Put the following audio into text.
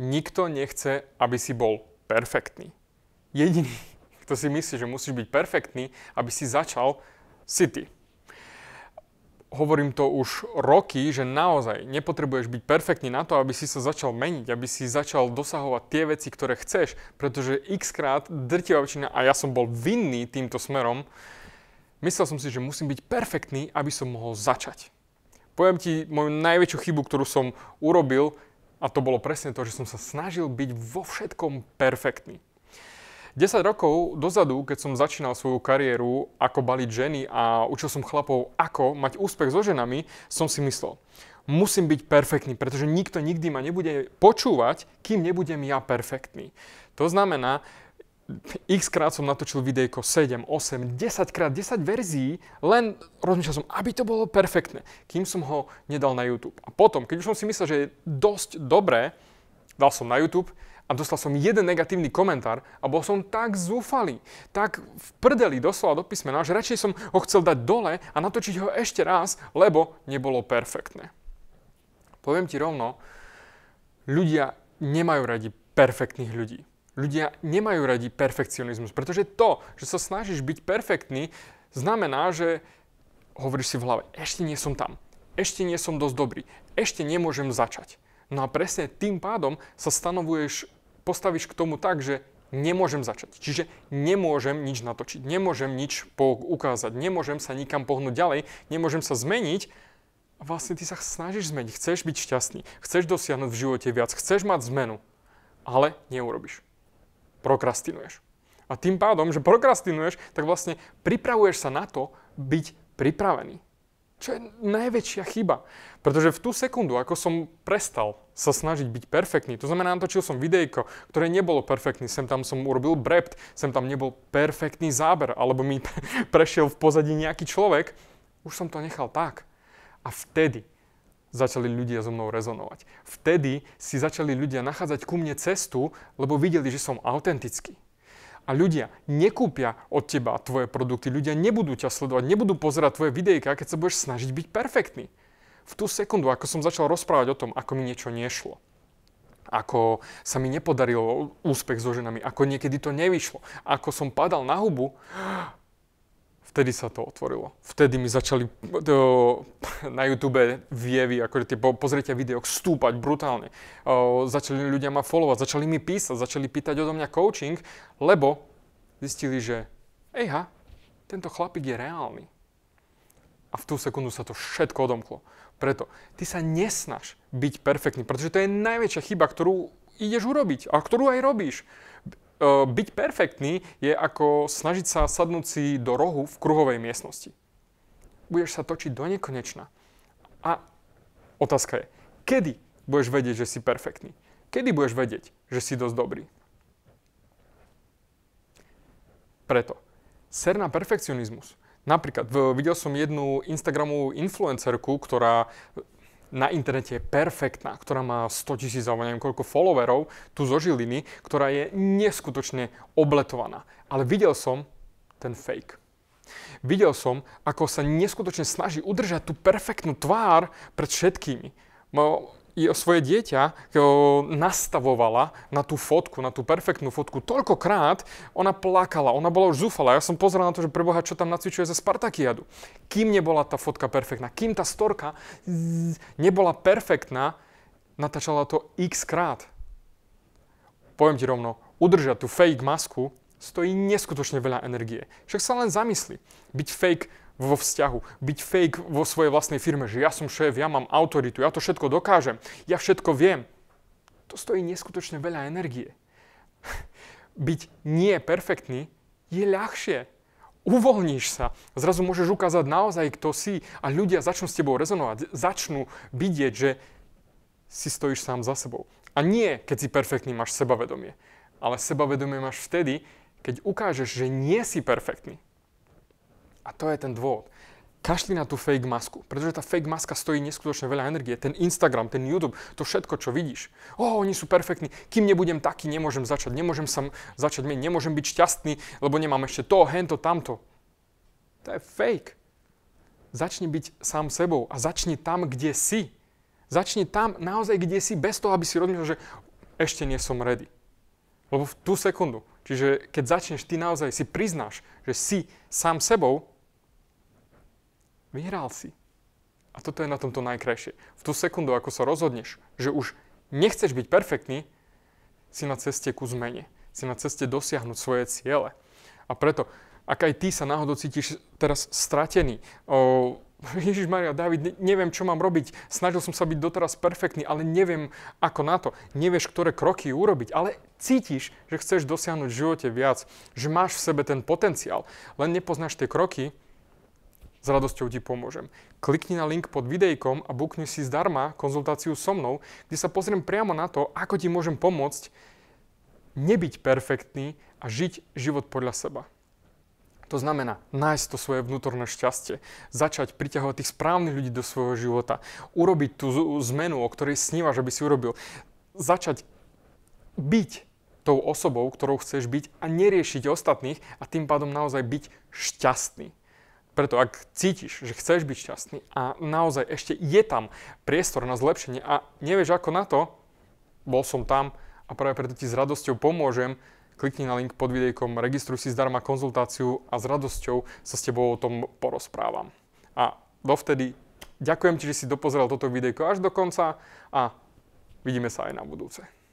nikto nechce, aby si bol perfektný. Jediný, kto si myslí, že musíš byť perfektný, aby si začal, si ty. Hovorím to už roky, že naozaj nepotrebuješ byť perfektný na to, aby si sa začal meniť, aby si začal dosahovať tie veci, ktoré chceš, pretože x krát drtivá väčšina, a ja som bol vinný týmto smerom, myslel som si, že musím byť perfektný, aby som mohol začať. Poviem ti moju najväčšiu chybu, ktorú som urobil, a to bolo presne to, že som sa snažil byť vo všetkom perfektný. 10 rokov dozadu, keď som začínal svoju kariéru ako baliť ženy a učil som chlapov, ako mať úspech so ženami, som si myslel, musím byť perfektný, pretože nikto nikdy ma nebude počúvať, kým nebudem ja perfektný. To znamená, x krát som natočil videjko 7, 8, 10 krát, 10 verzií, len rozmýšľal som, aby to bolo perfektné, kým som ho nedal na YouTube. A potom, keď už som si myslel, že je dosť dobré, dal som na YouTube a dostal som jeden negatívny komentár a bol som tak zúfalý, tak v prdeli doslova do písmena, že radšej som ho chcel dať dole a natočiť ho ešte raz, lebo nebolo perfektné. Poviem ti rovno, ľudia nemajú radi perfektných ľudí ľudia nemajú radi perfekcionizmus, pretože to, že sa snažíš byť perfektný, znamená, že hovoríš si v hlave, ešte nie som tam, ešte nie som dosť dobrý, ešte nemôžem začať. No a presne tým pádom sa stanovuješ, postaviš k tomu tak, že nemôžem začať. Čiže nemôžem nič natočiť, nemôžem nič ukázať, nemôžem sa nikam pohnúť ďalej, nemôžem sa zmeniť. A vlastne ty sa snažíš zmeniť, chceš byť šťastný, chceš dosiahnuť v živote viac, chceš mať zmenu, ale neurobiš prokrastinuješ. A tým pádom, že prokrastinuješ, tak vlastne pripravuješ sa na to byť pripravený. Čo je najväčšia chyba. Pretože v tú sekundu, ako som prestal sa snažiť byť perfektný, to znamená, natočil som videjko, ktoré nebolo perfektný, sem tam som urobil brept, sem tam nebol perfektný záber, alebo mi prešiel v pozadí nejaký človek, už som to nechal tak. A vtedy začali ľudia so mnou rezonovať. Vtedy si začali ľudia nachádzať ku mne cestu, lebo videli, že som autentický. A ľudia nekúpia od teba tvoje produkty, ľudia nebudú ťa sledovať, nebudú pozerať tvoje videjka, keď sa budeš snažiť byť perfektný. V tú sekundu, ako som začal rozprávať o tom, ako mi niečo nešlo, ako sa mi nepodarilo úspech so ženami, ako niekedy to nevyšlo, ako som padal na hubu, vtedy sa to otvorilo. Vtedy mi začali do, na YouTube vievy, akože tie po, pozrietia videok, stúpať brutálne. O, začali ľudia ma followovať, začali mi písať, začali pýtať odo mňa coaching, lebo zistili, že ejha, tento chlapík je reálny. A v tú sekundu sa to všetko odomklo. Preto ty sa nesnaž byť perfektný, pretože to je najväčšia chyba, ktorú ideš urobiť a ktorú aj robíš E, byť perfektný je ako snažiť sa sadnúť si do rohu v kruhovej miestnosti. Budeš sa točiť do nekonečna. A otázka je, kedy budeš vedieť, že si perfektný? Kedy budeš vedieť, že si dosť dobrý? Preto ser na perfekcionizmus. Napríklad, videl som jednu Instagramovú influencerku, ktorá na internete je perfektná, ktorá má 100 tisíc alebo neviem koľko followerov, tu zo Žiliny, ktorá je neskutočne obletovaná. Ale videl som ten fake. Videl som, ako sa neskutočne snaží udržať tú perfektnú tvár pred všetkými i svoje dieťa nastavovala na tú fotku, na tú perfektnú fotku toľkokrát, ona plakala, ona bola už zúfala. Ja som pozeral na to, že preboha, čo tam nacvičuje za Spartakiadu. Kým nebola tá fotka perfektná, kým tá storka nebola perfektná, natáčala to x krát. Poviem ti rovno, udržať tú fake masku stojí neskutočne veľa energie. Však sa len zamysli. Byť fake vo vzťahu, byť fake vo svojej vlastnej firme, že ja som šéf, ja mám autoritu, ja to všetko dokážem, ja všetko viem. To stojí neskutočne veľa energie. byť nie perfektný je ľahšie. Uvoľníš sa, zrazu môžeš ukázať naozaj, kto si a ľudia začnú s tebou rezonovať, začnú vidieť, že si stojíš sám za sebou. A nie, keď si perfektný, máš sebavedomie. Ale sebavedomie máš vtedy, keď ukážeš, že nie si perfektný a to je ten dôvod. Kašli na tú fake masku, pretože tá fake maska stojí neskutočne veľa energie. Ten Instagram, ten YouTube, to všetko, čo vidíš. O, oni sú perfektní, kým nebudem taký, nemôžem začať, nemôžem sa začať meniť, nemôžem byť šťastný, lebo nemám ešte to, hento, tamto. To je fake. Začni byť sám sebou a začni tam, kde si. Začni tam naozaj, kde si, bez toho, aby si rozmýšľal, že ešte nie som ready. Lebo v tú sekundu, čiže keď začneš ty naozaj, si priznáš, že si sám sebou, Vyhral si. A toto je na tomto najkrajšie. V tú sekundu, ako sa rozhodneš, že už nechceš byť perfektný, si na ceste ku zmene. Si na ceste dosiahnuť svoje ciele. A preto, ak aj ty sa náhodou cítiš teraz stratený, o, Ježiš Maria, David, neviem, čo mám robiť. Snažil som sa byť doteraz perfektný, ale neviem, ako na to. Nevieš, ktoré kroky urobiť, ale cítiš, že chceš dosiahnuť v živote viac, že máš v sebe ten potenciál, len nepoznáš tie kroky, s radosťou ti pomôžem. Klikni na link pod videjkom a bukni si zdarma konzultáciu so mnou, kde sa pozriem priamo na to, ako ti môžem pomôcť nebyť perfektný a žiť život podľa seba. To znamená nájsť to svoje vnútorné šťastie, začať priťahovať tých správnych ľudí do svojho života, urobiť tú zmenu, o ktorej snívaš, aby si urobil, začať byť tou osobou, ktorou chceš byť a neriešiť ostatných a tým pádom naozaj byť šťastný. Preto ak cítiš, že chceš byť šťastný a naozaj ešte je tam priestor na zlepšenie a nevieš ako na to, bol som tam a práve preto ti s radosťou pomôžem, klikni na link pod videjkom, registruj si zdarma konzultáciu a s radosťou sa s tebou o tom porozprávam. A dovtedy ďakujem ti, že si dopozeral toto videjko až do konca a vidíme sa aj na budúce.